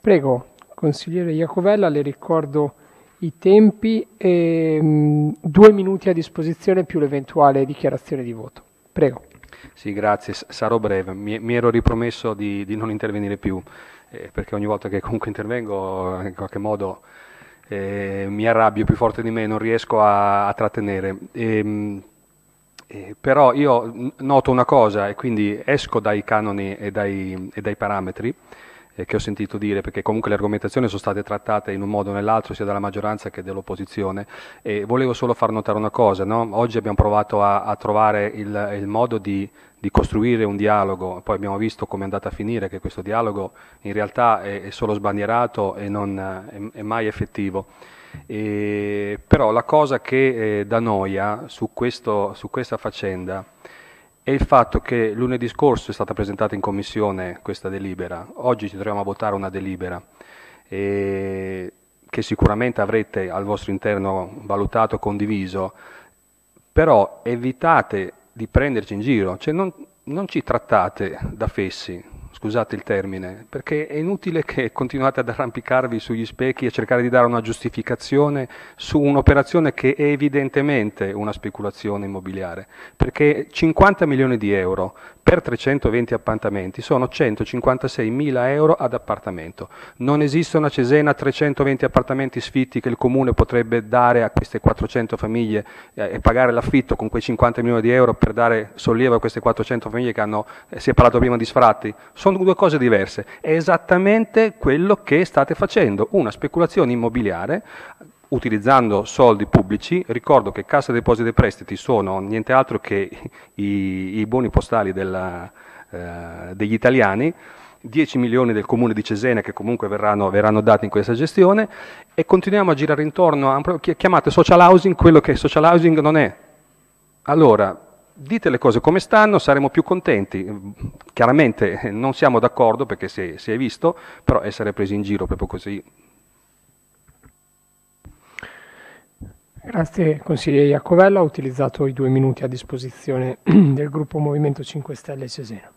Prego, consigliere Iacovella, le ricordo i tempi e mh, mm, due minuti a disposizione più l'eventuale dichiarazione di voto. Prego. Sì, grazie, sarò breve. Mi, mi ero ripromesso di, di, non intervenire più, eh, perché ogni volta che comunque intervengo eh, in qualche modo eh, mi arrabbio più forte di me, non riesco a, a trattenere. E, ehm, eh, però io noto una cosa e quindi esco dai canoni e dai, e dai parametri eh, che ho sentito dire, perché comunque le argomentazioni sono state trattate in un modo o nell'altro sia dalla maggioranza che dall'opposizione. E volevo solo far notare una cosa, no? oggi abbiamo provato a, a trovare il, il modo di di costruire un dialogo, poi abbiamo visto come è andata a finire, che questo dialogo in realtà è, è solo sbandierato e non è, è mai effettivo. E, però la cosa che eh, dà noia su, questo, su questa faccenda e il fatto che lunedì scorso è stata presentata in commissione questa delibera, oggi ci troviamo a votare una delibera eh, che sicuramente avrete al vostro interno valutato, condiviso, però evitate di prenderci in giro, cioè non, non ci trattate da fessi, scusate il termine, perché è inutile che continuate ad arrampicarvi sugli specchi e cercare di dare una giustificazione su un'operazione che è evidentemente una speculazione immobiliare, perché 50 milioni di euro per 320 appartamenti sono 156 mila euro ad appartamento. Non esistono a Cesena 320 appartamenti sfitti che il comune potrebbe dare a queste 400 famiglie eh, e pagare l'affitto con quei 50 milioni di euro per dare sollievo a queste 400 famiglie che hanno, eh, si è parlato prima di sfratti. Sono sono due cose diverse. È esattamente quello che state facendo, una speculazione immobiliare utilizzando soldi pubblici, ricordo che Cassa Depositi e Prestiti sono niente altro che i, i buoni postali della, eh, degli italiani, 10 milioni del comune di Cesena che comunque verranno, verranno, dati in questa gestione e continuiamo a girare intorno a chiamate social housing quello che social housing non è. Allora, dite le cose come stanno, saremo più contenti. Chiaramente eh, non siamo d'accordo perché si è, si è visto, però essere presi in giro proprio così. Grazie consigliere Iacovella, ha utilizzato i due minuti a disposizione del gruppo Movimento 5 Stelle Cesena.